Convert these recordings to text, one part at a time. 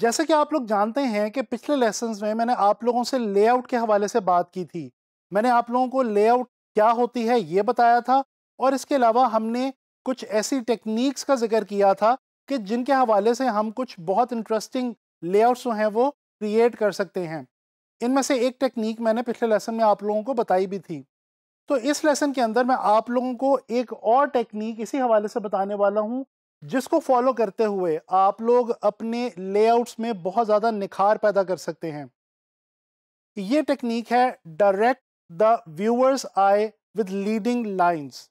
जैसे कि आप लोग जानते हैं कि पिछले लेसन में मैंने आप लोगों से लेआउट के हवाले से बात की थी मैंने आप लोगों को लेआउट क्या होती है ये बताया था और इसके अलावा हमने कुछ ऐसी टेक्निक्स का जिक्र किया था कि जिनके हवाले से हम कुछ बहुत इंटरेस्टिंग लेआउट्स जो हैं वो क्रिएट कर सकते हैं इनमें से एक टेक्निक मैंने पिछले लेसन में आप लोगों को बताई भी थी तो इस लेसन के अंदर मैं आप लोगों को एक और टेक्निक इसी हवाले से बताने वाला हूँ जिसको फॉलो करते हुए आप लोग अपने लेआउट्स में बहुत ज़्यादा निखार पैदा कर सकते हैं ये टेक्निक है direct the viewers eye with leading lines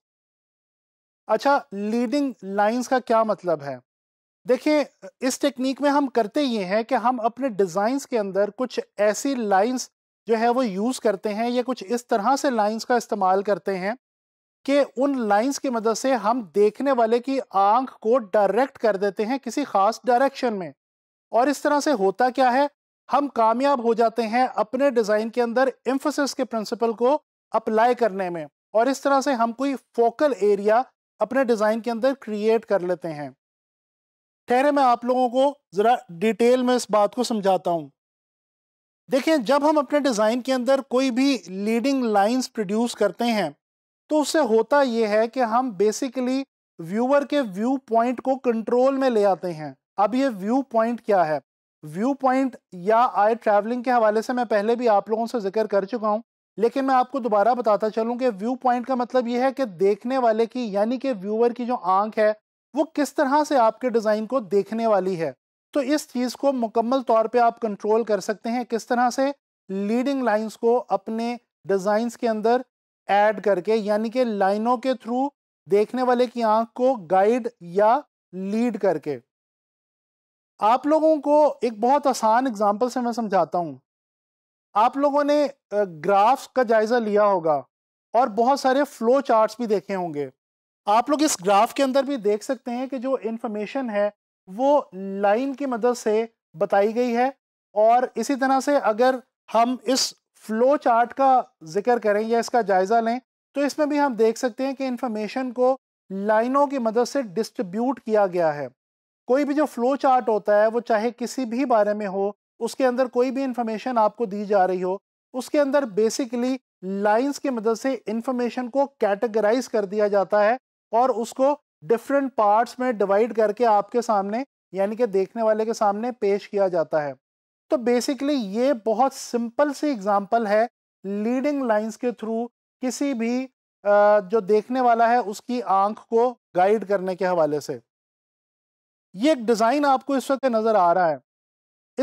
अच्छा लीडिंग लाइंस का क्या मतलब है देखिए इस टेक्निक में हम करते ये हैं कि हम अपने डिज़ाइंस के अंदर कुछ ऐसी लाइंस जो है वो यूज़ करते हैं या कुछ इस तरह से लाइंस का इस्तेमाल करते हैं कि उन लाइंस की मदद से हम देखने वाले की आंख को डायरेक्ट कर देते हैं किसी खास डायरेक्शन में और इस तरह से होता क्या है हम कामयाब हो जाते हैं अपने डिज़ाइन के अंदर इम्फोसिस के प्रिंसिपल को अप्लाई करने में और इस तरह से हम कोई फोकल एरिया अपने डिज़ाइन के अंदर क्रिएट कर लेते हैं ठहरे मैं आप लोगों को ज़रा डिटेल में इस बात को समझाता हूँ देखिए जब हम अपने डिज़ाइन के अंदर कोई भी लीडिंग लाइंस प्रोड्यूस करते हैं तो उससे होता यह है कि हम बेसिकली व्यूअर के व्यू पॉइंट को कंट्रोल में ले आते हैं अब ये व्यू पॉइंट क्या है व्यू पॉइंट या आई ट्रैवलिंग के हवाले से मैं पहले भी आप लोगों से जिक्र कर चुका हूँ लेकिन मैं आपको दोबारा बताता चलूँ कि व्यू पॉइंट का मतलब यह है कि देखने वाले की यानी कि व्यूअर की जो आंख है वो किस तरह से आपके डिज़ाइन को देखने वाली है तो इस चीज़ को मुकम्मल तौर पर आप कंट्रोल कर सकते हैं किस तरह से लीडिंग लाइन्स को अपने डिजाइन के अंदर ऐड करके यानी कि लाइनों के थ्रू देखने वाले की आंख को गाइड या लीड करके आप लोगों को एक बहुत आसान एग्जांपल से मैं समझाता हूँ आप लोगों ने ग्राफ्स का जायज़ा लिया होगा और बहुत सारे फ्लो चार्ट्स भी देखे होंगे आप लोग इस ग्राफ के अंदर भी देख सकते हैं कि जो इन्फॉर्मेशन है वो लाइन की मदद से बताई गई है और इसी तरह से अगर हम इस फ्लो चार्ट का जिक्र करें या इसका जायज़ा लें तो इसमें भी हम देख सकते हैं कि इन्फॉर्मेशन को लाइनों की मदद से डिस्ट्रीब्यूट किया गया है कोई भी जो फ्लो चार्ट होता है वो चाहे किसी भी बारे में हो उसके अंदर कोई भी इन्फॉर्मेशन आपको दी जा रही हो उसके अंदर बेसिकली लाइंस की मदद से इन्फॉर्मेशन को कैटेगराइज कर दिया जाता है और उसको डिफरेंट पार्ट्स में डिवाइड करके आपके सामने यानी कि देखने वाले के सामने पेश किया जाता है तो बेसिकली ये बहुत सिंपल सी एग्जांपल है लीडिंग लाइंस के थ्रू किसी भी जो देखने वाला है उसकी आंख को गाइड करने के हवाले से ये एक डिज़ाइन आपको इस वक्त नज़र आ रहा है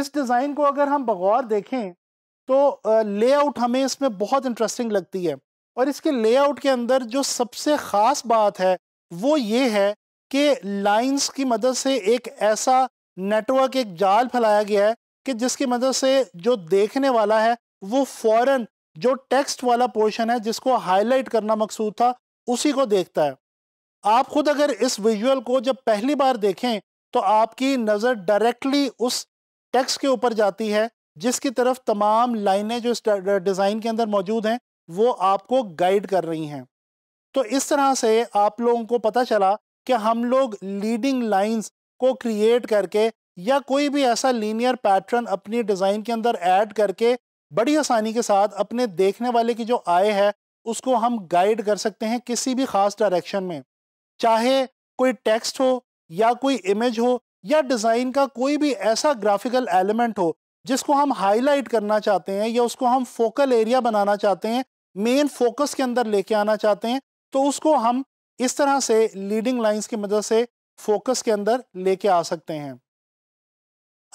इस डिज़ाइन को अगर हम बगौर देखें तो लेआउट हमें इसमें बहुत इंटरेस्टिंग लगती है और इसके लेआउट के अंदर जो सबसे ख़ास बात है वो ये है कि लाइंस की मदद से एक ऐसा नेटवर्क एक जाल फैलाया गया है कि जिसकी मदद से जो देखने वाला है वो फौरन जो टेक्स्ट वाला पोर्शन है जिसको हाईलाइट करना मकसूद था उसी को देखता है आप खुद अगर इस विजुअल को जब पहली बार देखें तो आपकी नज़र डायरेक्टली उस टेक्स्ट के ऊपर जाती है जिसकी तरफ तमाम लाइनें जो इस डिज़ाइन के अंदर मौजूद हैं वो आपको गाइड कर रही हैं तो इस तरह से आप लोगों को पता चला कि हम लोग लीडिंग लाइंस को क्रिएट करके या कोई भी ऐसा लीनियर पैटर्न अपनी डिज़ाइन के अंदर ऐड करके बड़ी आसानी के साथ अपने देखने वाले की जो आय है उसको हम गाइड कर सकते हैं किसी भी ख़ास डायरेक्शन में चाहे कोई टेक्स्ट हो या कोई इमेज हो या डिज़ाइन का कोई भी ऐसा ग्राफिकल एलिमेंट हो जिसको हम हाईलाइट करना चाहते हैं या उसको हम फोकल एरिया बनाना चाहते हैं मेन फोकस के अंदर लेके आना चाहते हैं तो उसको हम इस तरह से लीडिंग लाइंस की मदद से फोकस के अंदर लेके आ सकते हैं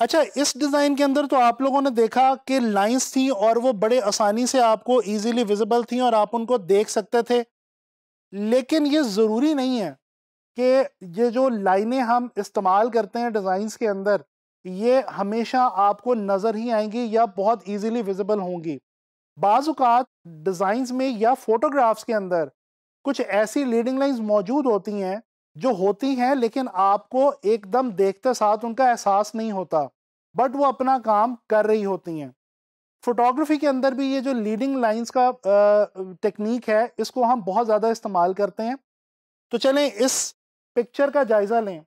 अच्छा इस डिज़ाइन के अंदर तो आप लोगों ने देखा कि लाइंस थी और वो बड़े आसानी से आपको इजीली विजिबल थी और आप उनको देख सकते थे लेकिन ये ज़रूरी नहीं है कि ये जो लाइनें हम इस्तेमाल करते हैं डिज़ाइंस के अंदर ये हमेशा आपको नज़र ही आएंगी या बहुत इजीली विजिबल होंगी बाज़ात डिज़ाइंस में या फ़ोटोग्राफ्स के अंदर कुछ ऐसी लीडिंग लाइन्स मौजूद होती हैं जो होती हैं लेकिन आपको एकदम देखते साथ उनका एहसास नहीं होता बट वो अपना काम कर रही होती हैं फोटोग्राफी के अंदर भी ये जो लीडिंग लाइंस का टेक्निक है इसको हम बहुत ज़्यादा इस्तेमाल करते हैं तो चलें इस पिक्चर का जायज़ा लें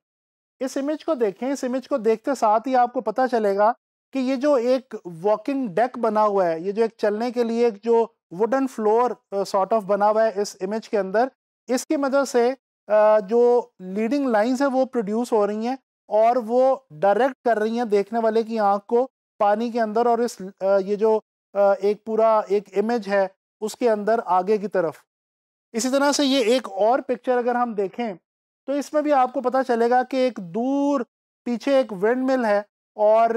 इस इमेज को देखें इस इमेज को देखते साथ ही आपको पता चलेगा कि ये जो एक वॉकिंग डेक बना हुआ है ये जो एक चलने के लिए एक जो वुडन फ्लोर सॉर्ट ऑफ बना हुआ है इस इमेज के अंदर इसकी मदद से जो लीडिंग लाइंस है वो प्रोड्यूस हो रही हैं और वो डायरेक्ट कर रही हैं देखने वाले की आंख को पानी के अंदर और इस ये जो एक पूरा एक इमेज है उसके अंदर आगे की तरफ इसी तरह से ये एक और पिक्चर अगर हम देखें तो इसमें भी आपको पता चलेगा कि एक दूर पीछे एक विंड मिल है और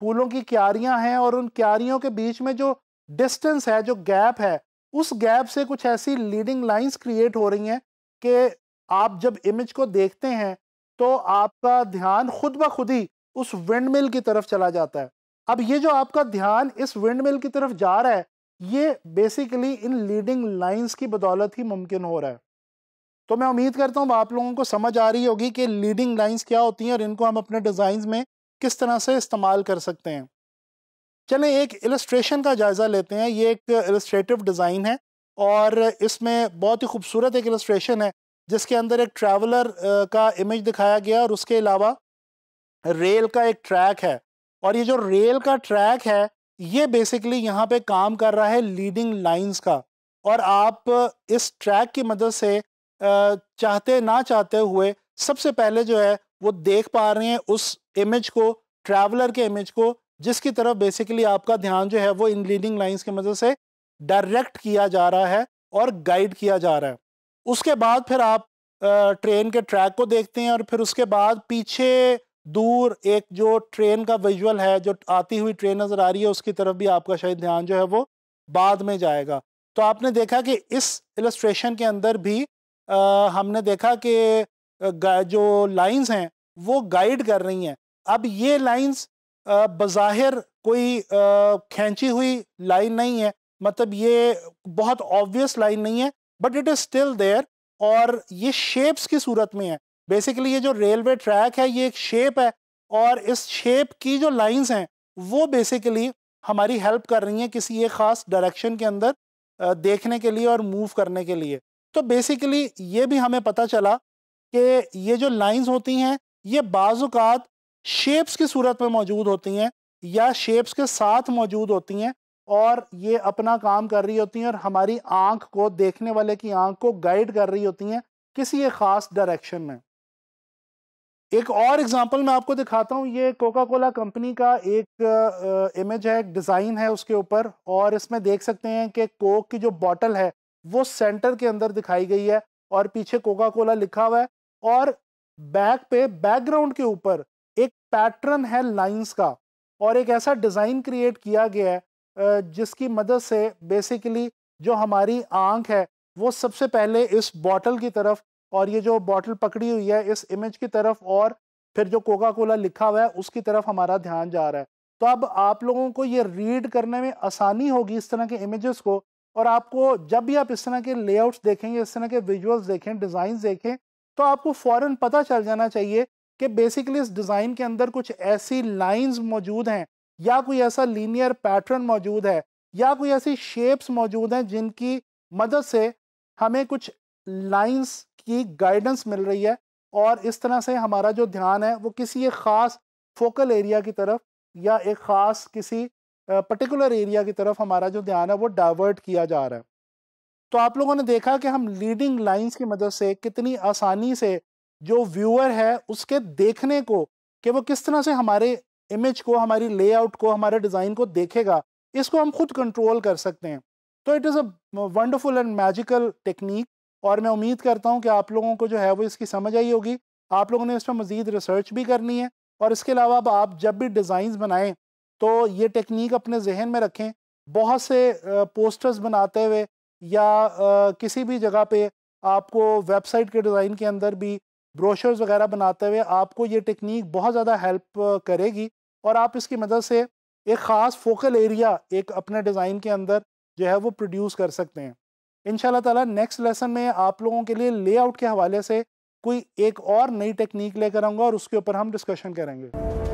फूलों की क्यारियां हैं और उन क्यारियों के बीच में जो डिस्टेंस है जो गैप है उस गैप से कुछ ऐसी लीडिंग लाइंस क्रिएट हो रही हैं कि आप जब इमेज को देखते हैं तो आपका ध्यान खुद ब खुद ही उस विंड मिल की तरफ चला जाता है अब ये जो आपका ध्यान इस विंड मिल की तरफ जा रहा है ये बेसिकली इन लीडिंग लाइंस की बदौलत ही मुमकिन हो रहा है तो मैं उम्मीद करता हूँ आप लोगों को समझ आ रही होगी कि लीडिंग लाइंस क्या होती हैं और इनको हम अपने डिज़ाइन में किस तरह से इस्तेमाल कर सकते हैं चले एक इलस्ट्रेशन का जायज़ा लेते हैं ये एक इलस्ट्रेटिव डिज़ाइन है और इसमें बहुत ही खूबसूरत एक इलस्ट्रेशन है जिसके अंदर एक ट्रैवलर का इमेज दिखाया गया और उसके अलावा रेल का एक ट्रैक है और ये जो रेल का ट्रैक है ये बेसिकली यहाँ पे काम कर रहा है लीडिंग लाइंस का और आप इस ट्रैक की मदद से चाहते ना चाहते हुए सबसे पहले जो है वो देख पा रहे हैं उस इमेज को ट्रैवलर के इमेज को जिसकी तरफ बेसिकली आपका ध्यान जो है वो इन लीडिंग लाइंस की मदद से डायरेक्ट किया जा रहा है और गाइड किया जा रहा है उसके बाद फिर आप ट्रेन के ट्रैक को देखते हैं और फिर उसके बाद पीछे दूर एक जो ट्रेन का विजुअल है जो आती हुई ट्रेन नज़र आ रही है उसकी तरफ भी आपका शायद ध्यान जो है वो बाद में जाएगा तो आपने देखा कि इस इलस्ट्रेशन के अंदर भी आ, हमने देखा कि जो लाइंस हैं वो गाइड कर रही हैं अब ये लाइंस बज़ाहिर कोई खींची हुई लाइन नहीं है मतलब ये बहुत ऑब्वियस लाइन नहीं है but it is still there और ये शेप्स की सूरत में है बेसिकली ये जो रेलवे ट्रैक है ये एक शेप है और इस शेप की जो लाइंस हैं वो बेसिकली हमारी हेल्प कर रही हैं किसी एक ख़ास डायरेक्शन के अंदर देखने के लिए और मूव करने के लिए तो बेसिकली ये भी हमें पता चला कि ये जो लाइंस होती हैं ये बाज़ात शेप्स की सूरत में मौजूद होती हैं या शेप्स के साथ मौजूद होती हैं और ये अपना काम कर रही होती हैं और हमारी आंख को देखने वाले की आंख को गाइड कर रही होती हैं किसी एक ख़ास डायरेक्शन में एक और एग्जांपल मैं आपको दिखाता हूँ ये कोका कोला कंपनी का एक इमेज है एक डिज़ाइन है उसके ऊपर और इसमें देख सकते हैं कि कोक की जो बॉटल है वो सेंटर के अंदर दिखाई गई है और पीछे कोका कोला लिखा हुआ है और बैक पे बैकग्राउंड के ऊपर एक पैटर्न है लाइंस का और एक ऐसा डिज़ाइन क्रिएट किया गया है जिसकी मदद से बेसिकली जो हमारी आंख है वो सबसे पहले इस बॉटल की तरफ और ये जो बॉटल पकड़ी हुई है इस इमेज की तरफ और फिर जो कोका कोला लिखा हुआ है उसकी तरफ हमारा ध्यान जा रहा है तो अब आप लोगों को ये रीड करने में आसानी होगी इस तरह के इमेजेस को और आपको जब भी आप इस तरह के लेआउट्स देखेंगे इस तरह के विजुअल्स देखें डिज़ाइन देखें तो आपको फ़ौर पता चल जाना चाहिए कि बेसिकली इस डिज़ाइन के अंदर कुछ ऐसी लाइन्स मौजूद हैं या कोई ऐसा लीनियर पैटर्न मौजूद है या कोई ऐसी शेप्स मौजूद हैं जिनकी मदद से हमें कुछ लाइंस की गाइडेंस मिल रही है और इस तरह से हमारा जो ध्यान है वो किसी एक ख़ास फोकल एरिया की तरफ या एक ख़ास किसी पर्टिकुलर एरिया की तरफ हमारा जो ध्यान है वो डाइवर्ट किया जा रहा है तो आप लोगों ने देखा कि हम लीडिंग लाइंस की मदद से कितनी आसानी से जो व्यूअर है उसके देखने को कि वो किस तरह से हमारे इमेज को हमारी लेआउट को हमारे डिज़ाइन को देखेगा इसको हम खुद कंट्रोल कर सकते हैं तो it is a wonderful and magical technique और मैं उम्मीद करता हूँ कि आप लोगों को जो है वो इसकी समझ आई होगी आप लोगों ने इस पर मज़ीद रिसर्च भी करनी है और इसके अलावा अब आप जब भी डिज़ाइन बनाएं तो ये टेक्निक अपने जहन में रखें बहुत से पोस्टर्स बनाते हुए या किसी भी जगह पे आपको वेबसाइट के डिज़ाइन के अंदर भी ब्रोशर्स वगैरह बनाते हुए आपको ये टेक्निक बहुत ज़्यादा हेल्प करेगी और आप इसकी मदद से एक ख़ास फोकल एरिया एक अपने डिज़ाइन के अंदर जो है वो प्रोड्यूस कर सकते हैं इन ताला नेक्स्ट लेसन में आप लोगों के लिए लेआउट के हवाले से कोई एक और नई टेक्निक लेकर आऊँगा और उसके ऊपर हम डिस्कशन करेंगे